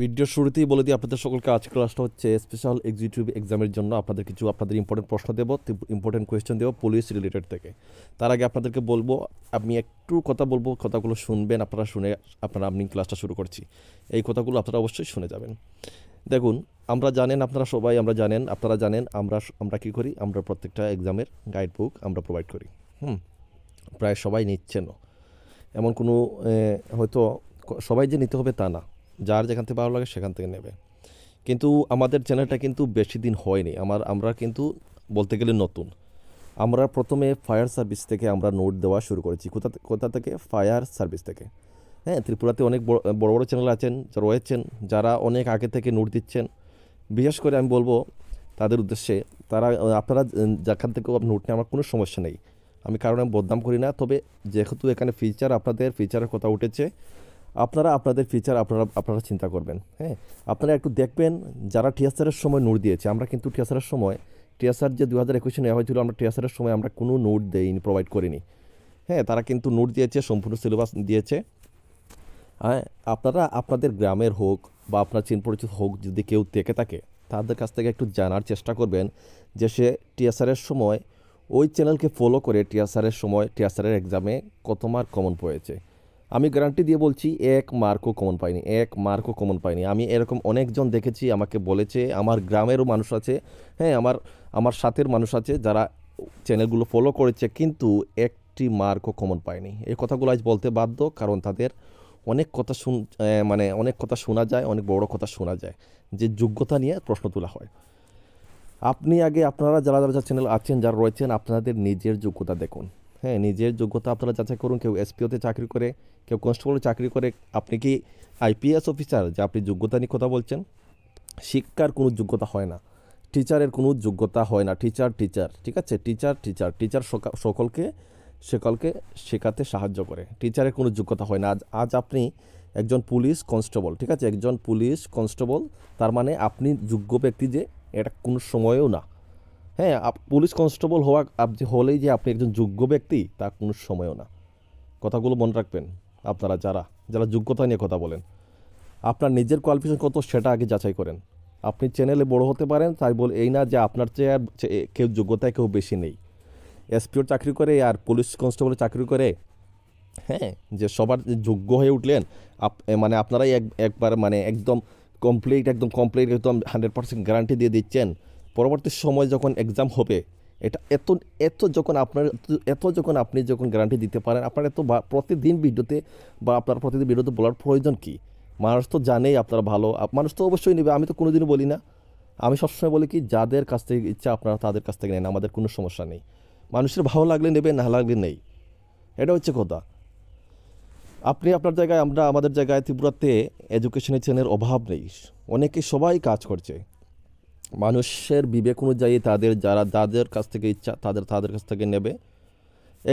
video শুরুতেই বলে দিই আপনাদের সকলকে আজ ক্লাসটা হচ্ছে স্পেশাল এক্সিকিউটিভ এক্সামের জন্য আপনাদের কিছু আপনাদের ইম্পর্টেন্ট প্রশ্ন দেবো ইম্পর্টেন্ট কোয়েশ্চেন দেবো পুলিশ রিলেটেড থেকে তার আগে আপনাদেরকে বলবো আমি একটু কথা বলবো কথাগুলো শুনবেন আপনারা শুনে আপনারা আমি ক্লাসটা শুরু করছি এই কথাগুলো আপনারা অবশ্যই শুনে যাবেন দেখুন আমরা জানেন আপনারা সবাই আমরা জানেন আপনারা জানেন আমরা আমরা কী করি আমরা প্রত্যেকটা এক্সামের গাইড বুক আমরা প্রোভাইড করি হুম প্রায় সবাই নিচ্ছেনও এমন কোনো হয়তো সবাই যে নিতে হবে তা না যার যেখান থেকে ভালো লাগে সেখান থেকে নেবে কিন্তু আমাদের চ্যানেলটা কিন্তু বেশি দিন হয়নি আমার আমরা কিন্তু বলতে গেলে নতুন আমরা প্রথমে ফায়ার সার্ভিস থেকে আমরা নোট দেওয়া শুরু করেছি কোথা কোথা থেকে ফায়ার সার্ভিস থেকে হ্যাঁ ত্রিপুরাতে অনেক বড় বড় চ্যানেল আছেন রয়েছেন যারা অনেক আগে থেকে নোট দিচ্ছেন বিশেষ করে আমি বলবো তাদের উদ্দেশ্যে তারা আপনারা যেখান থেকে নোট নিয়ে আমার কোনো সমস্যা নেই আমি কারণে বদনাম করি না তবে যেহেতু এখানে ফিচার আপনাদের ফিচারের কথা উঠেছে আপনারা আপনাদের ফিচার আপনারা আপনারা চিন্তা করবেন হ্যাঁ আপনারা একটু দেখবেন যারা টিয়াসারের সময় নোট দিয়েছে আমরা কিন্তু টিয়াসারের সময় টিয়াসার যে দু হাজার একুশে নেওয়া হয়েছিল আমরা টিয়াসারের সময় আমরা কোনো নোট দেইনি প্রোভাইড করিনি হ্যাঁ তারা কিন্তু নোট দিয়েছে সম্পূর্ণ সিলেবাস দিয়েছে হ্যাঁ আপনারা আপনাদের গ্রামের হোক বা আপনার চিন পরিচিত হোক যদি কেউ থেকে থাকে তাদের কাছ থেকে একটু জানার চেষ্টা করবেন যে সে টিয়াসারের সময় ওই চ্যানেলকে ফলো করে টিয়াসারের সময় টিয়াসারের এক্সামে কত মার্ক কমন পড়েছে আমি গ্যারান্টি দিয়ে বলছি এক মার্কও কমন পাইনি এক মার্কও কমন পাইনি আমি এরকম অনেকজন দেখেছি আমাকে বলেছে আমার গ্রামেরও মানুষ আছে হ্যাঁ আমার আমার সাথের মানুষ আছে যারা চ্যানেলগুলো ফলো করেছে কিন্তু একটি মার্কও কমন পায়নি এই কথাগুলো আজ বলতে বাধ্য কারণ তাদের অনেক কথা শুন মানে অনেক কথা শোনা যায় অনেক বড় কথা শোনা যায় যে যোগ্যতা নিয়ে প্রশ্ন তোলা হয় আপনি আগে আপনারা যারা যারা চ্যানেল আছেন যারা রয়েছেন আপনাদের নিজের যোগ্যতা দেখুন হ্যাঁ নিজের যোগ্যতা আপনারা যাচাই করুন কেউ এসপিওতে চাকরি করে কেউ কনস্টেবলে চাকরি করে আপনি কি আইপিএস অফিসার যে আপনি যোগ্যতা নিয়ে কথা বলছেন শিক্ষার কোনো যোগ্যতা হয় না টিচারের কোনো যোগ্যতা হয় না টিচার টিচার ঠিক আছে টিচার টিচার টিচার সকলকে সকলকে শেখাতে সাহায্য করে টিচারের কোনো যোগ্যতা হয় না আজ আজ আপনি একজন পুলিশ কনস্টেবল ঠিক আছে একজন পুলিশ কনস্টেবল তার মানে আপনি যোগ্য ব্যক্তি যে এটা কোনো সময়ও না হ্যাঁ পুলিশ কনস্টেবল হওয়া আপনি হলেই যে আপনি একজন যোগ্য ব্যক্তি তা কোনো সময়ও না কথাগুলো মনে রাখবেন আপনারা যারা যারা যোগ্যতা নিয়ে কথা বলেন আপনার নিজের কোয়ালিফিকেশন কত সেটা আগে যাচাই করেন আপনি চ্যানেলে বড় হতে পারেন তাই বল এই না যে আপনার চেয়ে আর কেউ যোগ্যতায় কেউ বেশি নেই এসপিওর চাকরি করে আর পুলিশ কনস্টেবলের চাকরি করে হ্যাঁ যে সবার যোগ্য হয়ে উঠলেন আপ মানে আপনারাই এক একবার মানে একদম কমপ্লিট একদম কমপ্লিট একদম হান্ড্রেড পার্সেন্ট গ্যারান্টি দিয়ে দিচ্ছেন পরবর্তী সময় যখন এক্সাম হবে এটা এত এত যখন আপনার এত যখন আপনি যখন গ্যারান্টি দিতে পারেন আপনার এত প্রতিদিন ভিডিওতে বা আপনার প্রতিদিন ভিডিওতে বলার প্রয়োজন কি মানুষ তো জানেই আপনারা ভালো মানুষ তো অবশ্যই নেবে আমি তো কোনোদিনও বলি না আমি সবসময় বলি কি যাদের কাছ থেকে ইচ্ছা আপনারা তাদের কাছ থেকে নেন আমাদের কোনো সমস্যা নেই মানুষের ভালো লাগলে নেবে না লাগলে নেই এটা হচ্ছে কথা আপনি আপনার জায়গায় আমরা আমাদের জায়গায় ত্রিপুরাতে এডুকেশনের চেনের অভাব নেই অনেকে সবাই কাজ করছে মানুষের বিবেক অনুযায়ী তাদের যারা যাদের কাছ থেকে ইচ্ছা তাদের তাদের কাছ থেকে নেবে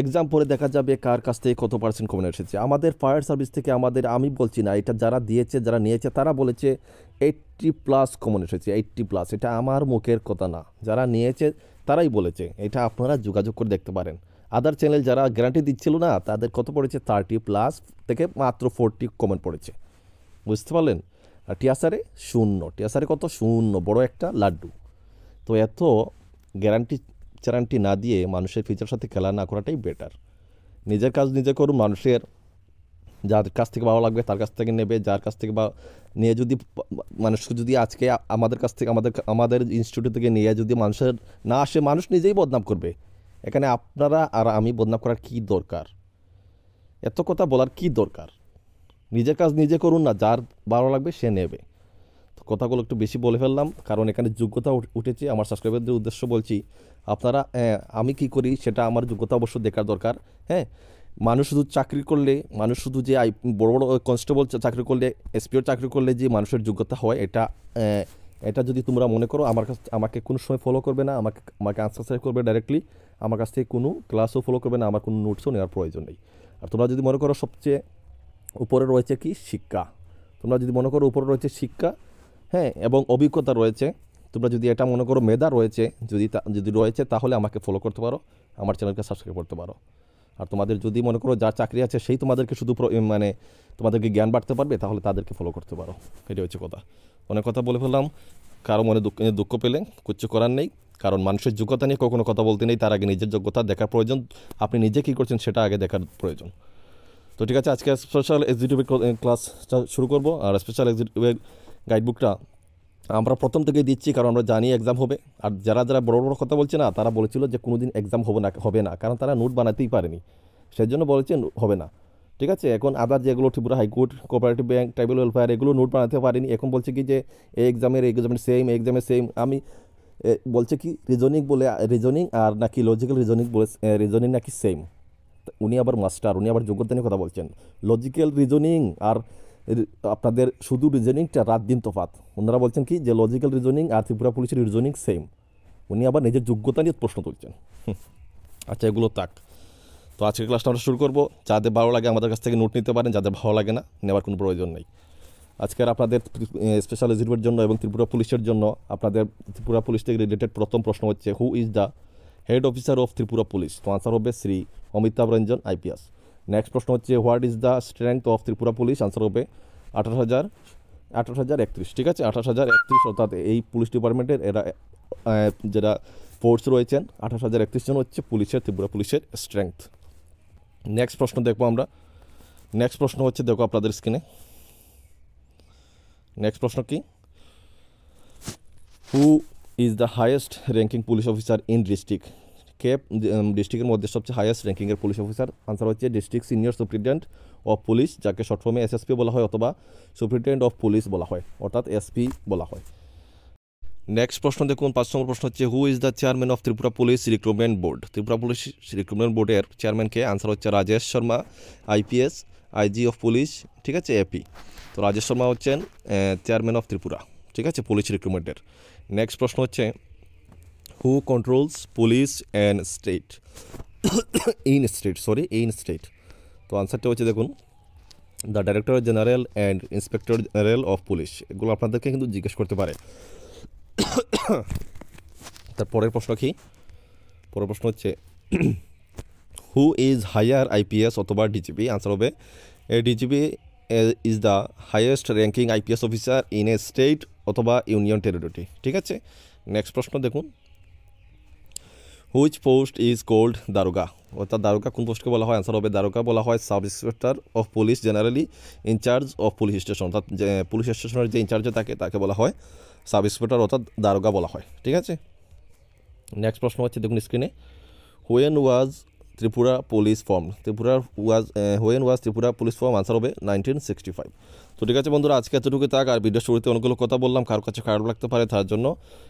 এক্সাম পরে দেখা যাবে কার কাছ থেকে কত পার্সেন্ট কমে এসেছে আমাদের ফায়ার সার্ভিস থেকে আমাদের আমি বলছি না এটা যারা দিয়েছে যারা নিয়েছে তারা বলেছে এইট্টি প্লাস কমন এসেছে এইট্টি প্লাস এটা আমার মুখের কথা না যারা নিয়েছে তারাই বলেছে এটা আপনারা যোগাযোগ করে দেখতে পারেন আদার চ্যানেল যারা গ্যারান্টি দিচ্ছিল না তাদের কত পড়েছে থার্টি প্লাস থেকে মাত্র ফোরটি কমেন্ট পড়েছে বুঝতে পারলেন আর টিয়াসারে শূন্য টিয়াসারে কত শূন্য বড় একটা লাড্ডু তো এত গ্যারান্টি চ্যারান্টি না দিয়ে মানুষের ফিচার সাথে খেলা না করাটাই বেটার নিজের কাজ নিজে করুন মানুষের যার কাছ থেকে ভালো লাগবে তার কাছ থেকে নেবে যার কাছ থেকে বা নিয়ে যদি মানুষ যদি আজকে আমাদের কাছ থেকে আমাদের আমাদের ইনস্টিটিউট থেকে নিয়ে যদি মানুষের না আসে মানুষ নিজেই বদনাম করবে এখানে আপনারা আর আমি বদনাম করার কী দরকার এত কথা বলার কী দরকার নিজের কাজ নিজে করুন না যার ভালো লাগবে সে নেবে তো কথাগুলো একটু বেশি বলে ফেললাম কারণ এখানে যোগ্যতা উঠেছে আমার সাবস্ক্রাইবারদের উদ্দেশ্য বলছি আপনারা হ্যাঁ, আমি কি করি সেটা আমার যোগ্যতা অবশ্য দেখার দরকার হ্যাঁ মানুষ শুধু চাকরি করলে মানুষ শুধু যে আই বড় বড় কনস্টেবল চাকরি করলে এসপিও চাকরি করলে যে মানুষের যোগ্যতা হয় এটা হ্যাঁ, এটা যদি তোমরা মনে করো আমার কাছ আমাকে কোনো সময় ফলো করবে না আমাকে আমাকে আনসারসাইব করবে ডাইরেক্টলি আমার কাছ থেকে কোনো ক্লাসও ফলো করবে না আমার কোনো নোটসও নেওয়ার প্রয়োজন নেই আর তোমরা যদি মনে করো সবচেয়ে উপরে রয়েছে কি শিক্ষা তোমরা যদি মনে করো উপরে রয়েছে শিক্ষা হ্যাঁ এবং অভিজ্ঞতা রয়েছে তোমরা যদি এটা মনে করো মেধা রয়েছে যদি যদি রয়েছে তাহলে আমাকে ফলো করতে পারো আমার চ্যানেলকে সাবস্ক্রাইব করতে পারো আর তোমাদের যদি মনে করো যার চাকরি আছে সেই তোমাদেরকে শুধু মানে তোমাদেরকে জ্ঞান বাড়তে পারবে তাহলে তাদেরকে ফলো করতে পারো এটা হচ্ছে কথা অনেক কথা বলে ফেললাম কারো মনে দুঃখ দুঃখ পেলে কিচ্ছু করার নেই কারণ মানুষের যোগ্যতা নিয়ে কখনো কথা বলতে নেই তার আগে নিজের যোগ্যতা দেখার প্রয়োজন আপনি নিজে কী করছেন সেটা আগে দেখার প্রয়োজন তো ঠিক আছে আজকে স্পেশাল এক্সিকিউটিভের ক্লাস শুরু করব আর স্পেশাল এক্সিকিউটিভের গাইডবুকটা আমরা প্রথম থেকে দিচ্ছি কারণ আমরা জানি এক্সাম হবে আর যারা যারা বড় বড় কথা বলছে না তারা বলেছিল যে কোনো দিন এক্সাম হবে না হবে না কারণ তারা নোট বানাতেই পারেনি সেজন্য বলেছে হবে না ঠিক আছে এখন আদার যেগুলো Tripura high court cooperative bank tribal welfare এগুলো নোট বানাতে পারেনি এখন বলছে কি যে এই এক্সামের এই এক্সামের সেম এক্সামের সেম আমি বলছে কি রিজনিং বলে রিজনিং আর নাকি লজিক্যাল রিজনিং বলে রিজনিং নাকি সেম উনি আবার মাস্টার উনি আবার যোগ্যতা নিয়ে কথা বলছেন লজিক্যাল রিজনিং আর আপনাদের শুধু রিজনিংটা রাত দিন তফাত ওনারা বলছেন কি যে লজিক্যাল রিজনিং আর ত্রিপুরা পুলিশের রিজনিং সেম উনি আবার নিজের যোগ্যতা নিয়ে প্রশ্ন তুলছেন আচ্ছা এগুলো তাক তো আজকের ক্লাসটা আমরা শুরু করবো যাদের ভালো লাগে আমাদের কাছ থেকে নোট নিতে পারেন যাদের ভালো লাগে না নেওয়ার কোনো প্রয়োজন নেই আজকের আপনাদের স্পেশাল রিজিভের জন্য এবং ত্রিপুরা পুলিশের জন্য আপনাদের ত্রিপুরা পুলিশ থেকে রিলেটেড প্রথম প্রশ্ন হচ্ছে who is the head officer of Tripura police তো আনসার হবে শ্রী অমিতাভ রঞ্জন আইপিএস নেক্সট প্রশ্ন হচ্ছে what is the strength of Tripura police answer হবে আঠাশ হাজার আঠাশ হাজার একত্রিশ ঠিক আছে আঠাশ হাজার একত্রিশ অর্থাৎ এই পুলিশ ডিপার্টমেন্টের এরা যারা ফোর্স রয়েছেন আঠাশ হাজার একত্রিশ জন হচ্ছে পুলিশের ত্রিপুরা পুলিশের স্ট্রেংথ নেক্সট প্রশ্ন দেখবো আমরা নেক্সট প্রশ্ন হচ্ছে দেখো আপনাদের স্ক্রিনে নেক্সট প্রশ্ন কি who is the highest ranking police officer in district কে ডিস্ট্রিক্টের মধ্যে সবচেয়ে হায়েস্ট র্যাঙ্কিংয়ের পুলিশ অফিসার আনসার হচ্ছে district senior superintendent of police যাকে শর্টফর্মে এস এসএসপি বলা হয় অথবা সুপ্রিন্টেন্ট অফ পুলিশ বলা হয় অর্থাৎ এসপি বলা হয় নেক্সট প্রশ্ন দেখুন পাঁচ নম্বর প্রশ্ন হচ্ছে who is the chairman of Tripura police recruitment board Tripura police recruitment বোর্ডের চেয়ারম্যানকে আনসার হচ্ছে Rajesh Sharma IPS IG of police ঠিক আছে এপি তো রাজেশ শর্মা হচ্ছেন চেয়ারম্যান অফ ত্রিপুরা ঠিক আছে পুলিশ রিক্রুটমেন্টের নেক্সট প্রশ্ন হচ্ছে who controls police and state in state sorry in state তো আনসারটা হচ্ছে দেখুন the director general and inspector general of police এগুলো আপনাদেরকে কিন্তু জিজ্ঞেস করতে পারে তারপরের প্রশ্ন কি পরের প্রশ্ন হচ্ছে হু ইজ হায়ার আইপিএস অথবা ডিজিপি আনসার হবে DGP is the highest ranking IPS officer in a state অথবা ইউনিয়ন টেরিটরি ঠিক আছে নেক্সট প্রশ্ন দেখুন হুইচ পোস্ট ইজ কোল্ড দারোগা অর্থাৎ দারোগা কোন পোস্টকে বলা হয় অ্যান্সার হবে দারোগা বলা হয় sub inspector of police generally in charge of police station অর্থাৎ পুলিশ স্টেশনের যে ইনচার্জে থাকে তাকে বলা হয় সাব ইন্সপেক্টর অর্থাৎ দারোগা বলা হয় ঠিক আছে নেক্সট প্রশ্ন হচ্ছে দেখুন স্ক্রিনে when was Tripura police form Tripura was when was Tripura police form answer হবে নাইনটিন সিক্সটি ফাইভ তো ঠিক আছে বন্ধুরা আজকে এতটুকু থাক আর ভিডিও শুরুতে অনেকগুলো কথা বললাম কারোর কাছে খারাপ লাগতে পারে তার জন্য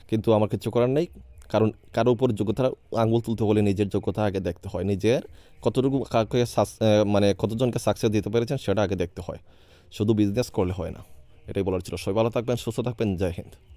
কিন্তু আমার কিছু করার নেই কারণ কারো উপর যোগ্যতা আঙুল তুলতে হলে নিজের যোগ্যতা আগে দেখতে হয় নিজের কতটুকু কাউকে মানে কতজনকে সাকসেস দিতে পেরেছেন সেটা আগে দেখতে হয় শুধু বিজনেস করলে হয় না এটাই বলার ছিল সবাই ভালো থাকবেন সুস্থ থাকবেন জয় হিন্দ